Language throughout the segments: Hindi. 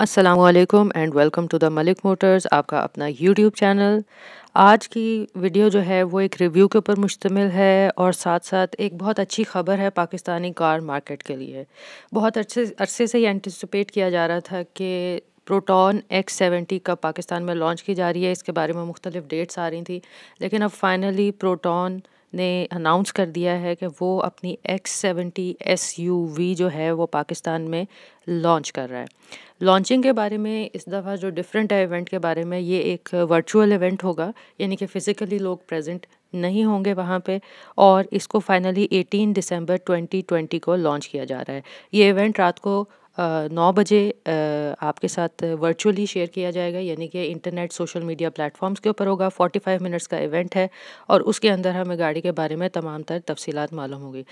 Aslam and welcome to the Malik motors आपका अपना यूट्यूब चैनल आज की वीडियो जो है वो एक रिव्यू के ऊपर मुश्तमिल है और साथ साथ एक बहुत अच्छी खबर है पाकिस्तानी कार मार्केट के लिए बहुत अच्छे अरसे से ये एंटिसपेट किया जा रहा था कि प्रोटॉन एक्स सेवेंटी कब पाकिस्तान में लॉन्च की जा रही है इसके बारे में मुख्तलिफ डेट्स आ रही थी लेकिन अब फाइनली प्रोटॉन ने अनाउंस कर दिया है कि वो अपनी X seventy S U V जो है वो पाकिस्तान में लॉन्च कर रहा है लॉन्चिंग के बारे में इस दफ़ा जो डिफरेंट है इवेंट के बारे में ये एक वर्चुअल इवेंट होगा यानी कि फ़िज़िकली लोग प्रेजेंट नहीं होंगे वहाँ पे और इसको फाइनली 18 दिसंबर 2020 को लॉन्च किया जा रहा है ये इवेंट रात को नौ बजे आपके साथ वर्चुअली शेयर किया जाएगा यानी कि इंटरनेट सोशल मीडिया प्लेटफॉर्म्स के ऊपर होगा 45 मिनट्स का इवेंट है और उसके अंदर हमें गाड़ी के बारे में तमाम तर तफसीत मालूम होगी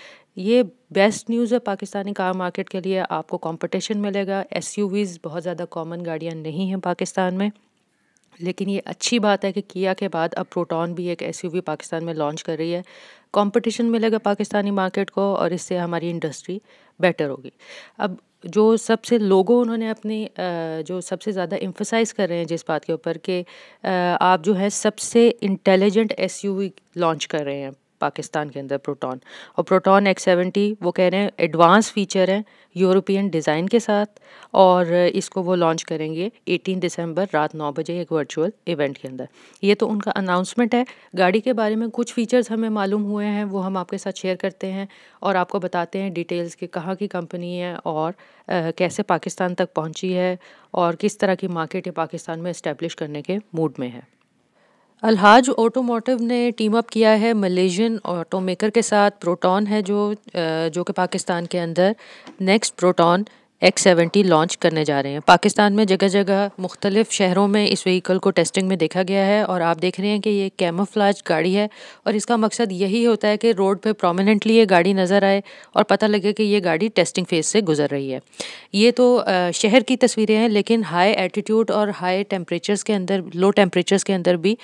ये बेस्ट न्यूज़ है पाकिस्तानी कार मार्केट के लिए आपको कंपटीशन मिलेगा एस बहुत ज़्यादा कॉमन गाड़ियाँ नहीं हैं पाकिस्तान में लेकिन ये अच्छी बात है कि किया के बाद अब प्रोटॉन भी एक एस पाकिस्तान में लॉन्च कर रही है कंपटीशन मिलेगा पाकिस्तानी मार्केट को और इससे हमारी इंडस्ट्री बेटर होगी अब जो सबसे लोगों उन्होंने अपनी जो सबसे ज़्यादा इम्फोसाइज़ कर रहे हैं जिस बात के ऊपर कि आप जो है सबसे इंटेलिजेंट एसयूवी लॉन्च कर रहे हैं पाकिस्तान के अंदर प्रोटॉन और प्रोटॉन एक्स सेवेंटी वो कह रहे हैं एडवांस फीचर हैं यूरोपियन डिज़ाइन के साथ और इसको वो लॉन्च करेंगे 18 दिसंबर रात नौ बजे एक वर्चुअल इवेंट के अंदर ये तो उनका अनाउंसमेंट है गाड़ी के बारे में कुछ फीचर्स हमें मालूम हुए हैं वो हम आपके साथ शेयर करते हैं और आपको बताते हैं डिटेल्स कि कहाँ की कंपनी है और आ, कैसे पाकिस्तान तक पहुँची है और किस तरह की मार्केट पाकिस्तान में इस्टेब्लिश करने के मूड में है अलहाज ऑटोमोटिव ने टीम अप किया है मलेशियन ऑटोमेकर के साथ प्रोटॉन है जो जो कि पाकिस्तान के अंदर next Proton X seventy launch करने जा रहे हैं पाकिस्तान में जगह जगह मुख्तलिफ शहरों में इस व्हीकल को टेस्टिंग में देखा गया है और आप देख रहे हैं कि ये कैमोफ्लाज गाड़ी है और इसका मकसद यही होता है कि रोड पर प्रोमिनेंटली ये गाड़ी नज़र आए और पता लगे कि ये गाड़ी टेस्टिंग फेज़ से गुजर रही है ये तो शहर की तस्वीरें हैं लेकिन हाई एटीट्यूड और हाई टेम्परेचर्स के अंदर लो टेम्परेचर्स के अंदर भी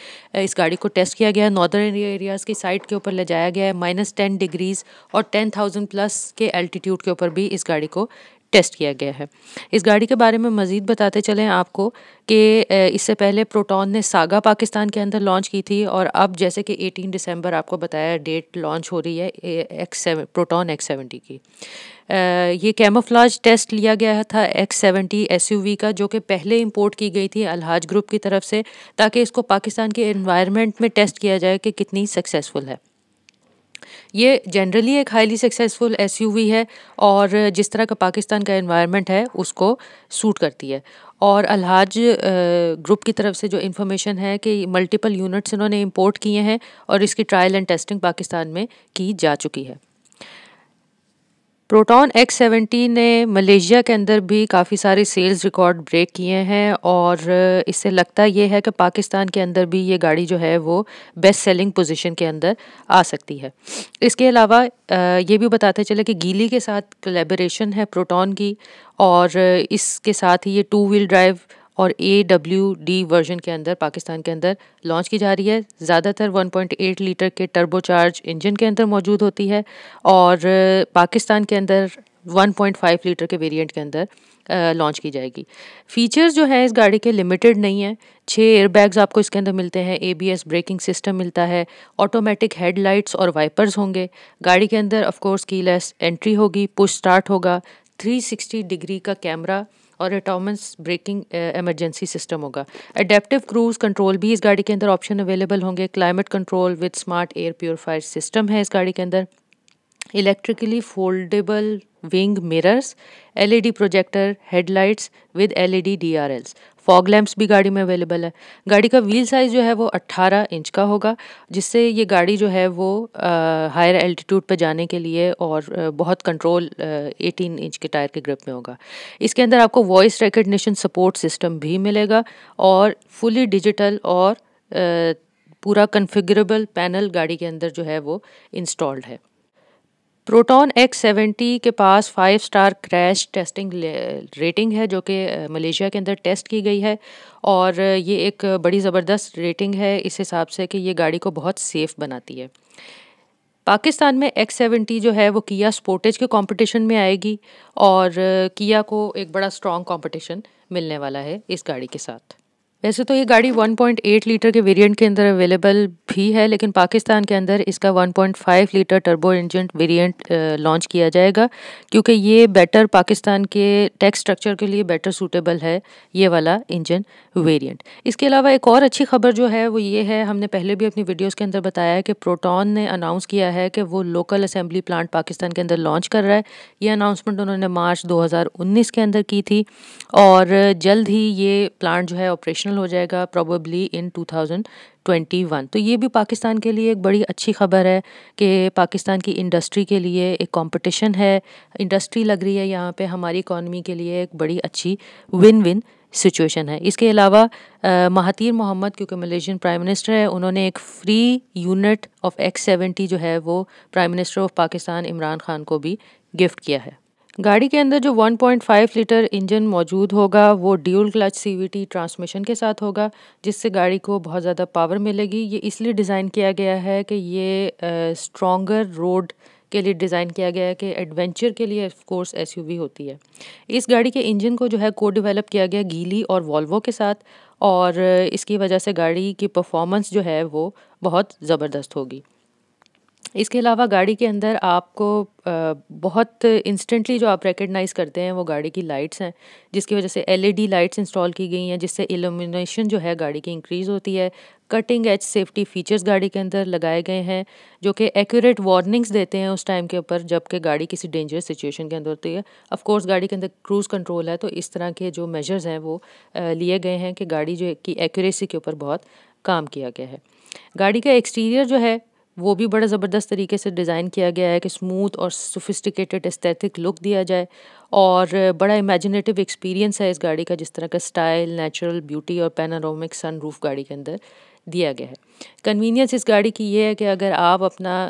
इस गाड़ी को टेस्ट किया गया है नॉर्दर्न एरियाज़ की साइड के ऊपर ले जाया गया है माइनस टेन डिग्रीज़ और टेन थाउजेंड प्लस के एल्टीट्यूड के ऊपर भी इस गाड़ी को टेस्ट किया गया है इस गाड़ी के बारे में मज़ीद बताते चलें आपको कि इससे पहले प्रोटॉन ने सागा पाकिस्तान के अंदर लॉन्च की थी और अब जैसे कि 18 दिसंबर आपको बताया डेट लॉन्च हो रही है X seven Proton X seventy की ये कैमोफ्लाज टेस्ट लिया गया था एक्स सेवेंटी एस का जो कि पहले इंपोर्ट की गई थी अलहाज ग्रुप की तरफ से ताकि इसको पाकिस्तान के इन्वायरमेंट में टेस्ट किया जाए कि कितनी सक्सेसफुल है ये जनरली एक हाईली सक्सेसफुल एस है और जिस तरह का पाकिस्तान का इन्वायरमेंट है उसको सूट करती है और अलहाज ग्रुप की तरफ से जो इन्फॉर्मेशन है कि मल्टीपल यूनिट्स इन्होंने इंपोर्ट किए हैं और इसकी ट्रायल एंड टेस्टिंग पाकिस्तान में की जा चुकी है प्रोटॉन एक्स सेवेंटी ने मलेशिया के अंदर भी काफ़ी सारे सेल्स रिकॉर्ड ब्रेक किए हैं और इससे लगता ये है कि पाकिस्तान के अंदर भी ये गाड़ी जो है वो बेस्ट सेलिंग पोजीशन के अंदर आ सकती है इसके अलावा ये भी बताते चले कि गीली के साथ कलेबरेशन है प्रोटॉन की और इसके साथ ही ये टू व्हील ड्राइव और ए डब्ल्यू डी वर्जन के अंदर पाकिस्तान के अंदर लॉन्च की जा रही है ज़्यादातर 1.8 लीटर के टर्बोचार्ज इंजन के अंदर मौजूद होती है और पाकिस्तान के अंदर 1.5 लीटर के वेरिएंट के अंदर लॉन्च की जाएगी फीचर्स जो हैं इस गाड़ी के लिमिटेड नहीं हैं छः एयरबैग्स आपको इसके अंदर मिलते हैं एबीएस ब्रेकिंग सिस्टम मिलता है ऑटोमेटिक हेडलाइट्स और वाइपर्स होंगे गाड़ी के अंदर ऑफकोर्स की लेस एंट्री होगी पुश स्टार्ट होगा 360 डिग्री का कैमरा और एटोमस ब्रेकिंग एमरजेंसी सिस्टम होगा एडेप्टिव क्रूज कंट्रोल भी इस गाड़ी के अंदर ऑप्शन अवेलेबल होंगे climate control with smart air purifier system है इस गाड़ी के अंदर electrically foldable wing mirrors LED projector headlights with LED DRLs fog lamps भी गाड़ी में अवेलेबल है गाड़ी का व्हील साइज़ जो है वो 18 इंच का होगा जिससे ये गाड़ी जो है वो हायर एल्टीट्यूड पर जाने के लिए और बहुत कंट्रोल एटीन इंच के टायर के ग्रिप में होगा इसके अंदर आपको वॉइस रिकग्निशन सपोर्ट सिस्टम भी मिलेगा और फुली डिजिटल और पूरा कन्फिगरेबल पैनल गाड़ी के अंदर जो है वो इंस्टॉल्ड है प्रोटॉन एक्स सेवेंटी के पास five star crash testing rating है जो कि मलेशिया के अंदर टेस्ट की गई है और ये एक बड़ी ज़बरदस्त रेटिंग है इस हिसाब से कि ये गाड़ी को बहुत सेफ़ बनाती है पाकिस्तान में एक्स सेवेंटी जो है वो किया स्पोर्टेज के कंपटीशन में आएगी और किया को एक बड़ा स्ट्रॉन्ग कॉम्पटिशन मिलने वाला है इस गाड़ी के साथ वैसे तो ये गाड़ी 1.8 लीटर के वेरिएंट के अंदर अवेलेबल भी है लेकिन पाकिस्तान के अंदर इसका 1.5 litre turbo engine variant launch किया जाएगा क्योंकि ये बेटर पाकिस्तान के टैक्स स्ट्रक्चर के लिए बेटर सूटेबल है ये वाला इंजन वेरिएंट इसके अलावा एक और अच्छी खबर जो है वो ये है हमने पहले भी अपनी वीडियोज़ के अंदर बताया है कि प्रोटोन ने अनाउंस किया है कि वो लोकल असेंबली प्लांट पाकिस्तान के अंदर लॉन्च कर रहा है ये अनाउंसमेंट उन्होंने मार्च दो के अंदर की थी और जल्द ही ये प्लांट जो है ऑपरेशन ऑपरेशनल हो जाएगा प्रॉबली इन 2021 तो ये भी पाकिस्तान के लिए एक बड़ी अच्छी खबर है कि पाकिस्तान की इंडस्ट्री के लिए एक कंपटीशन है इंडस्ट्री लग रही है यहाँ पे हमारी इकॉनमी के लिए एक बड़ी अच्छी विन विन सिचुएशन है इसके अलावा महातीर मोहम्मद क्योंकि मलेशियन प्राइम मिनिस्टर है उन्होंने एक free unit of X seventy जो है वो prime minister of Pakistan Imran Khan को भी गिफ्ट किया है गाड़ी के अंदर जो 1.5 लीटर इंजन मौजूद होगा वो ड्यूल क्लच सीवीटी ट्रांसमिशन के साथ होगा जिससे गाड़ी को बहुत ज़्यादा पावर मिलेगी ये इसलिए डिज़ाइन किया गया है कि ये uh, रोड के लिए डिज़ाइन किया गया है कि एडवेंचर के लिए कोर्स एसयूवी होती है इस गाड़ी के इंजन को जो है को डिवेलप किया गया गीली और वॉल्वो के साथ और इसकी वजह से गाड़ी की परफॉर्मेंस जो है वो बहुत ज़बरदस्त होगी इसके अलावा गाड़ी के अंदर आपको बहुत इंस्टेंटली जो आप रिकगनाइज़ करते हैं वो गाड़ी की लाइट्स हैं जिसकी वजह से एलईडी लाइट्स इंस्टॉल की गई हैं जिससे इल्यूमिनेशन जो है गाड़ी की इंक्रीज़ होती है कटिंग एच सेफ्टी फीचर्स गाड़ी के अंदर लगाए गए हैं जो कि एक्यूरेट वार्निंग्स देते हैं उस टाइम के ऊपर जबकि गाड़ी किसी डेंजरस सिचुएशन के अंदर होती है ऑफ कोर्स गाड़ी के अंदर क्रूज़ कंट्रोल है तो इस तरह के जो मेजर्स हैं वो लिए गए हैं कि गाड़ी जो की एक्यूरेसी के ऊपर बहुत काम किया गया है गाड़ी का एक्सटीरियर जो है वो भी बड़ा ज़बरदस्त तरीके से डिज़ाइन किया गया है कि स्मूथ और सोफिस्टिकेटेड एस्थेटिक लुक दिया जाए और बड़ा इमेजिनेटिव एक्सपीरियंस है इस गाड़ी का जिस तरह का स्टाइल नेचुरल ब्यूटी और पैनारोमिक सन रूफ गाड़ी के अंदर दिया गया है कन्वीनियंस इस गाड़ी की ये है कि अगर आप अपना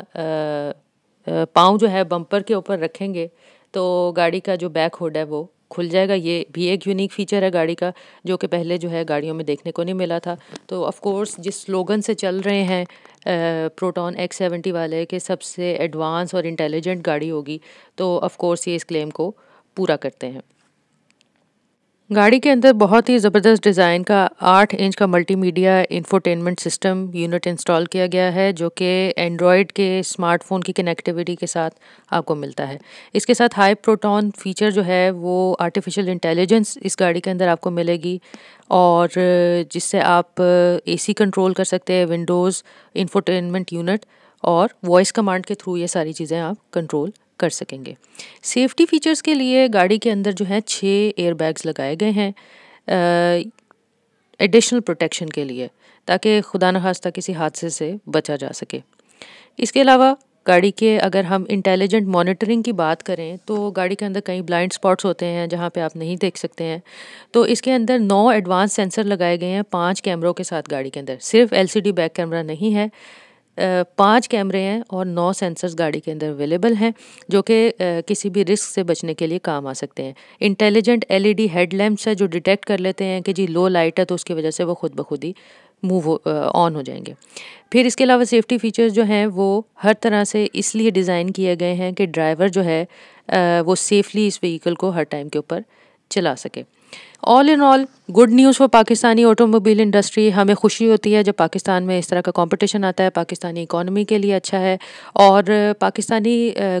पाँव जो है बम्पर के ऊपर रखेंगे तो गाड़ी का जो बैक होड है वो खुल जाएगा ये भी एक यूनिक फीचर है गाड़ी का जो कि पहले जो है गाड़ियों में देखने को नहीं मिला था तो ऑफ कोर्स जिस स्लोगन से चल रहे हैं प्रोटॉन एक्स सेवेंटी वाले के सबसे एडवांस और इंटेलिजेंट गाड़ी होगी तो ऑफ़ कोर्स ये इस क्लेम को पूरा करते हैं गाड़ी के अंदर बहुत ही ज़बरदस्त डिज़ाइन का आठ इंच का multimedia infotainment system unit install किया गया है जो कि एंड्रॉयड के स्मार्टफोन की कनेक्टिविटी के साथ आपको मिलता है इसके साथ हाई प्रोटॉन फीचर जो है वो आर्टिफिशियल इंटेलिजेंस इस गाड़ी के अंदर आपको मिलेगी और जिससे आप एसी कंट्रोल कर सकते हैं विंडोज़ इंफोटेनमेंट यूनिट और वॉइस कमांड के थ्रू ये सारी चीज़ें आप कंट्रोल कर सकेंगे सेफ्टी फीचर्स के लिए गाड़ी के अंदर जो है छः एयर बैग्स लगाए गए हैं एडिशनल प्रोटेक्शन के लिए ताकि खुदा नखास्ता किसी हादसे से बचा जा सके इसके अलावा गाड़ी के अगर हम इंटेलिजेंट मॉनिटरिंग की बात करें तो गाड़ी के अंदर कई ब्लाइंड स्पॉट्स होते हैं जहाँ पे आप नहीं देख सकते हैं तो इसके अंदर नौ एडवांस सेंसर लगाए गए हैं पांच कैमरों के साथ गाड़ी के अंदर सिर्फ एलसीडी बैक कैमरा नहीं है पाँच कैमरे हैं और नौ सेंसर्स गाड़ी के अंदर अवेलेबल हैं जो कि किसी भी रिस्क से बचने के लिए काम आ सकते हैं इंटेलिजेंट एलईडी हेडलैम्प्स है जो डिटेक्ट कर लेते हैं कि जी लो लाइट है तो उसकी वजह से वो खुद ब खुद ही मूव ऑन हो जाएंगे फिर इसके अलावा सेफ्टी फीचर्स जो हैं वो हर तरह से इसलिए डिज़ाइन किए गए हैं कि ड्राइवर जो है वो सेफली इस व्हीकल को हर टाइम के ऊपर चला सके all in all good news for Pakistani automobile industry हमें खुशी होती है जब पाकिस्तान में इस तरह का कंपटीशन आता है पाकिस्तानी इकोनॉमी के लिए अच्छा है और पाकिस्तानी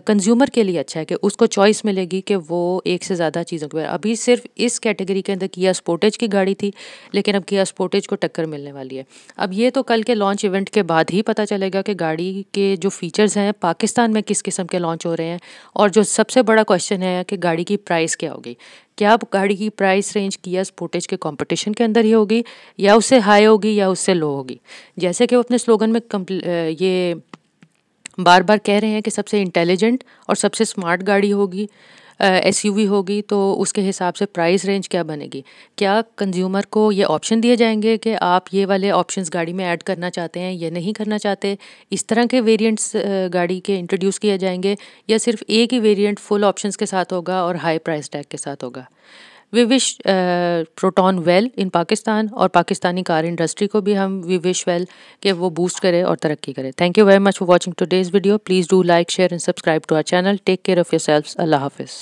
कंज्यूमर के लिए अच्छा है कि उसको चॉइस मिलेगी कि वो एक से ज़्यादा चीज़ों के अभी सिर्फ इस कैटेगरी के अंदर किया स्पोर्टेज की गाड़ी थी लेकिन अब किया स्पोर्टेज को टक्कर मिलने वाली है अब ये तो कल के लॉन्च इवेंट के बाद ही पता चलेगा कि गाड़ी के जो फ़ीचर्स हैं पाकिस्तान में किस किस्म के लॉन्च हो रहे हैं और जो सबसे बड़ा क्वेश्चन है कि गाड़ी की प्राइस क्या होगी क्या गाड़ी की price price range Kia Sportage के कंपटीशन के अंदर ही होगी या उससे हाई होगी या उससे लो होगी जैसे कि वो अपने स्लोगन में ये बार बार कह रहे हैं कि सबसे इंटेलिजेंट और सबसे स्मार्ट गाड़ी होगी एस uh, होगी तो उसके हिसाब से प्राइस रेंज क्या बनेगी क्या कंज्यूमर को ये ऑप्शन दिए जाएंगे कि आप ये वाले ऑप्शंस गाड़ी में ऐड करना चाहते हैं या नहीं करना चाहते इस तरह के वेरिएंट्स गाड़ी के इंट्रोड्यूस किए जाएंगे या सिर्फ एक ही वेरिएंट फुल ऑप्शंस के साथ होगा और हाई प्राइस टैग के साथ होगा we wish Proton well in Pakistan और पाकिस्तानी कार इंडस्ट्री को भी हम वी विश वेल कि वो बूस्ट करे और तरक्की करे thank you very much for watching today's video please do like share and subscribe to our channel take care of yourself अल्लाह हाफिज़